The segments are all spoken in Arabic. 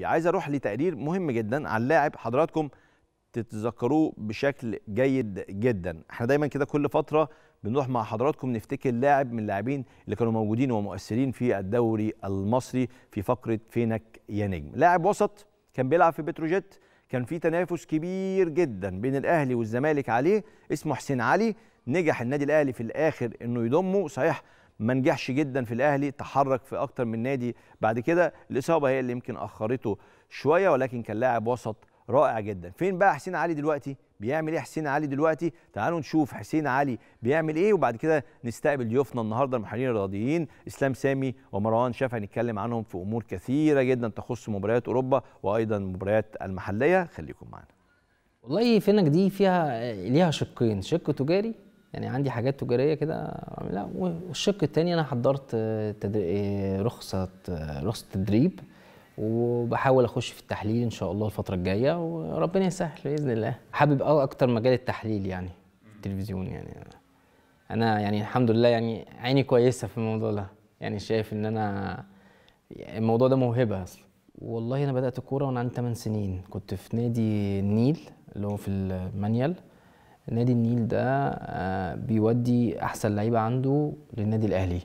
فيه عايز اروح لتقرير مهم جدا على اللاعب حضراتكم تتذكروه بشكل جيد جدا احنا دايما كده كل فتره بنروح مع حضراتكم نفتكر لاعب من اللاعبين اللي كانوا موجودين ومؤثرين في الدوري المصري في فقره فينك يا نجم لاعب وسط كان بيلعب في بتروجيت كان في تنافس كبير جدا بين الاهلي والزمالك عليه اسمه حسين علي نجح النادي الاهلي في الاخر انه يضمه صحيح ما نجحش جدا في الاهلي تحرك في اكتر من نادي بعد كده الاصابه هي اللي يمكن اخرته شويه ولكن كان لاعب وسط رائع جدا فين بقى حسين علي دلوقتي بيعمل ايه حسين علي دلوقتي تعالوا نشوف حسين علي بيعمل ايه وبعد كده نستقبل ضيوفنا النهارده المحللين الرياضيين اسلام سامي ومروان شافعي هنتكلم عنهم في امور كثيره جدا تخص مباريات اوروبا وايضا المباريات المحليه خليكم معنا والله فينك دي فيها ليها شقين شق تجاري يعني عندي حاجات تجاريه كده لا والشق الثاني انا حضرت رخصه رخصه تدريب وبحاول اخش في التحليل ان شاء الله الفتره الجايه وربنا يسهل باذن الله حابب اه اكتر مجال التحليل يعني التلفزيون يعني انا يعني الحمد لله يعني عيني كويسه في الموضوع ده يعني شايف ان انا الموضوع ده موهبه اصلا والله انا بدات كوره وانا عندي 8 سنين كنت في نادي النيل اللي هو في المانيال نادي النيل ده آه، بيودي احسن لعيبه عنده للنادي الاهلي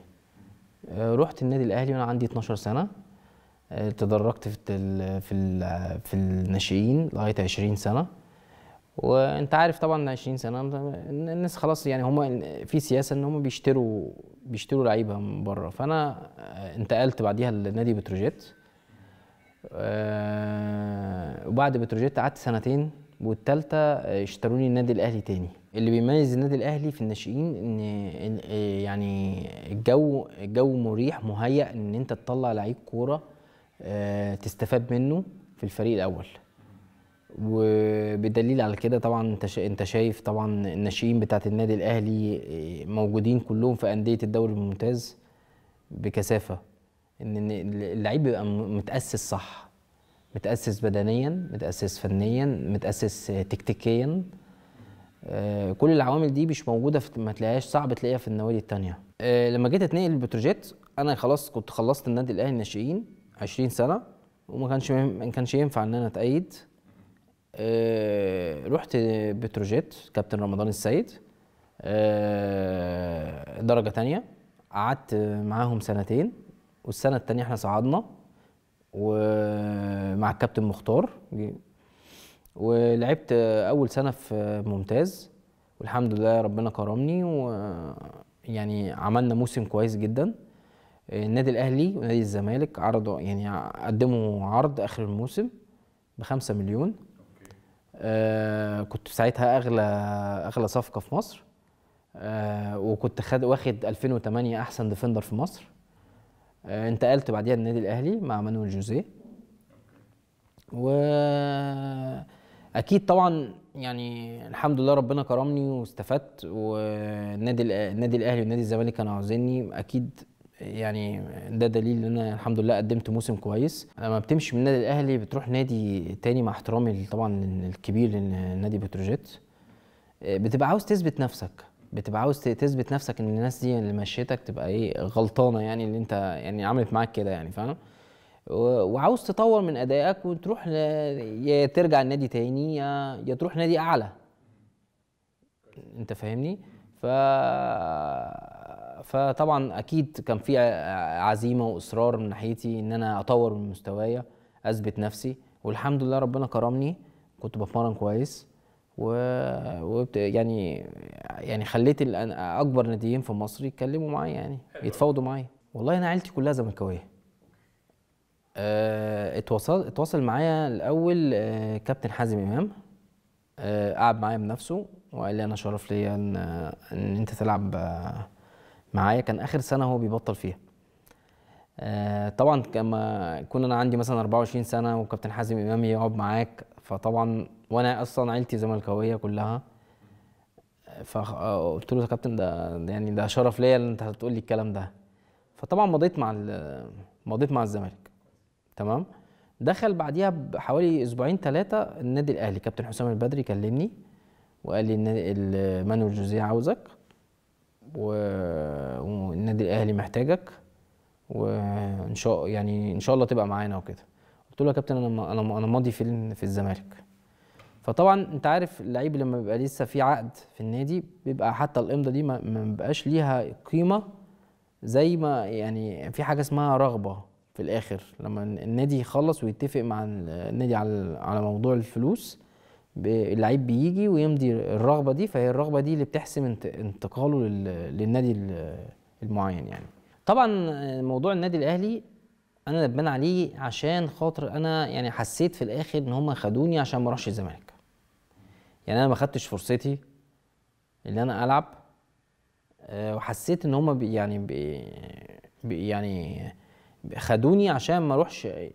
آه، رحت النادي الاهلي وانا عندي 12 سنه آه، تدرجت في في ال في الناشئين لغايه 20 سنه وانت عارف طبعا 20 سنه الناس خلاص يعني هم في سياسه ان هم بيشتروا بيشتروا لعيبه من بره فانا انتقلت بعديها لنادي بتروجيت وبعد بتروجيت قعدت سنتين والثالثه اشتروا آه، لي النادي الاهلي تاني اللي بيميز النادي الاهلي في الناشئين ان آه، يعني الجو الجو مريح مهيأ ان انت تطلع لعيب كوره آه، تستفاد منه في الفريق الاول وبدليل على كده طبعا انت انت شايف طبعا الناشئين بتاعت النادي الاهلي موجودين كلهم في انديه الدوري الممتاز بكثافه ان اللعيب بيبقى متاسس صح متاسس بدنيا متاسس فنيا متاسس تكتيكيا آه، كل العوامل دي مش موجوده في ما تلاقيهاش صعب تلاقيها في النوادي الثانيه آه، لما جيت اتنقل البتروجيت انا خلاص كنت خلصت النادي الاهلي الناشئين 20 سنه وما كانش ما كانش ينفع ان انا اتأيد آه، رحت بتروجيت كابتن رمضان السيد درجه تانية قعدت معاهم سنتين والسنه التانية احنا صعدنا ومع الكابتن مختار ولعبت اول سنه في ممتاز والحمد لله ربنا كرمني ويعني عملنا موسم كويس جدا النادي الاهلي ونادي الزمالك عرضوا يعني قدموا عرض اخر الموسم ب 5 مليون آه كنت ساعتها اغلى اغلى صفقه في مصر آه وكنت واخد 2008 احسن ديفندر في مصر آه، انتقلت بعديها النادي الاهلي مع مانويل جوزيه و اكيد طبعا يعني الحمد لله ربنا كرمني واستفدت والنادي النادي الاهلي والنادي الزمالك كانوا عاوزيني اكيد يعني ده دليل ان انا الحمد لله قدمت موسم كويس لما بتمشي من النادي الاهلي بتروح نادي تاني مع احترامي طبعا الكبير لنادي بتروجيت آه، بتبقى عاوز تثبت نفسك بتبقى عاوز تثبت نفسك ان الناس دي اللي مشيتك تبقى ايه غلطانه يعني اللي انت يعني عملت معاك كده يعني فاهم وعاوز تطور من ادائك وتروح ل... يا ترجع النادي تاني يا, يا تروح نادي اعلى انت فاهمني ف فطبعا اكيد كان في عزيمه واصرار من ناحيتي ان انا اطور من مستوايا اثبت نفسي والحمد لله ربنا كرمني كنت بتمرن كويس و... وبت... يعني يعني خليت اكبر ناديين في مصر يتكلموا معايا يعني يتفاوضوا معايا والله انا عيلتي كلها زملكاويه آه، اتواصل اتواصل معايا الاول آه، كابتن حازم امام آه، قعد معايا بنفسه وقال لي انا شرف ليا ان ان انت تلعب معايا كان اخر سنه هو بيبطل فيها طبعا كما كنا انا عندي مثلا 24 سنه وكابتن حازم امام يقعد معاك فطبعا وانا اصلا عيلتي زملكاويه كلها فقلت آه، له يا كابتن ده يعني ده شرف ليا ان انت هتقول لي الكلام ده فطبعا مضيت مع مضيت مع الزمالك تمام دخل بعديها بحوالي اسبوعين ثلاثه النادي الاهلي كابتن حسام البدري كلمني وقال لي ان مانويل جوزيه عاوزك والنادي الاهلي محتاجك وان شاء يعني ان شاء الله تبقى معانا وكده قلت له يا كابتن انا انا ماضي في في الزمالك فطبعا انت عارف اللعيب لما بيبقى لسه في عقد في النادي بيبقى حتى الامضه دي ما بيبقاش ليها قيمه زي ما يعني في حاجه اسمها رغبه في الاخر لما النادي يخلص ويتفق مع النادي على على موضوع الفلوس اللعيب بيجي ويمضي الرغبه دي فهي الرغبه دي اللي بتحسم انتقاله للنادي المعين يعني طبعا موضوع النادي الاهلي انا ندمان عليه عشان خاطر انا يعني حسيت في الاخر ان هم خدوني عشان ما اروحش الزمالك يعني انا ما خدتش فرصتي ان انا العب آه، وحسيت ان هم بي يعني بي بي يعني خدوني عشان ما اروحش آه،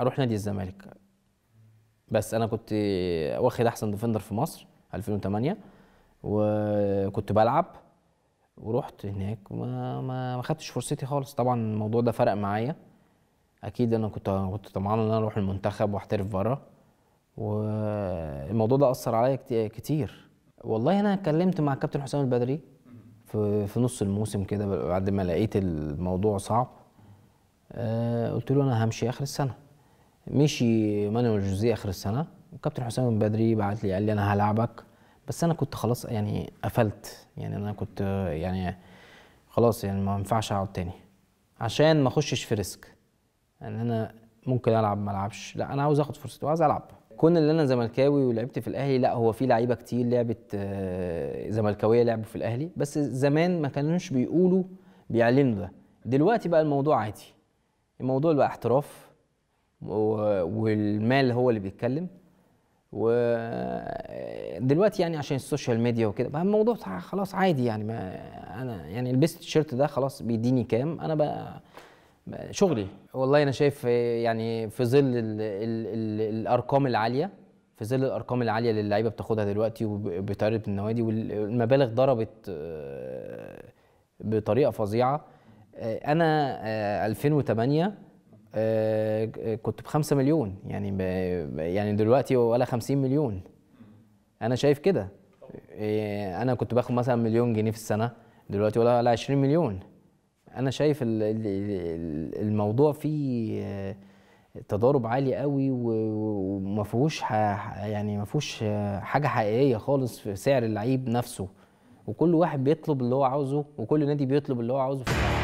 اروح نادي الزمالك بس انا كنت واخد احسن ديفندر في مصر 2008 وكنت بلعب ورحت هناك ما ما ما خدتش فرصتي خالص طبعا الموضوع ده فرق معايا اكيد انا كنت كنت طمعان ان انا اروح المنتخب واحترف بره والموضوع ده اثر عليا كتير والله انا اتكلمت مع كابتن حسام البدري في في نص الموسم كده بعد ما لقيت الموضوع صعب آه، قلت له انا همشي اخر السنه مشي مانويل جوزيه اخر السنه وكابتن حسام البدري بعت لي قال لي انا هلعبك بس انا كنت خلاص يعني قفلت يعني انا كنت يعني خلاص يعني ما ينفعش اقعد تاني عشان ما اخشش في ريسك ان يعني انا ممكن العب ما العبش لا انا عاوز اخد فرصتي وعاوز العب كون اللي انا زملكاوي ولعبت في الاهلي لا هو في لعيبه كتير لعبت آه، زملكاويه لعبوا في الاهلي بس زمان ما كانوش بيقولوا بيعلنوا ده دلوقتي بقى الموضوع عادي الموضوع بقى احتراف والمال هو اللي بيتكلم و دلوقتي يعني عشان السوشيال ميديا وكده بقى الموضوع خلاص عادي يعني ما انا يعني لبست التيشيرت ده خلاص بيديني كام انا بقى شغلي والله انا شايف يعني في ظل الـ الـ الـ الارقام العاليه في ظل الارقام العاليه اللي اللعيبه بتاخدها دلوقتي وبطريقه النوادي والمبالغ ضربت آه، بطريقه فظيعه آه، انا 2008 آه، كنت ب 5 مليون يعني يعني دلوقتي ولا 50 مليون انا شايف كده انا كنت باخد مثلا مليون جنيه في السنه دلوقتي ولا 20 مليون انا شايف الموضوع فيه آه، تضارب عالي قوي وما فيهوش يعني ما فيهوش آه، حاجه حقيقيه خالص في سعر اللعيب نفسه وكل واحد بيطلب اللي هو عاوزه وكل نادي بيطلب اللي هو عاوزه في اللعيب.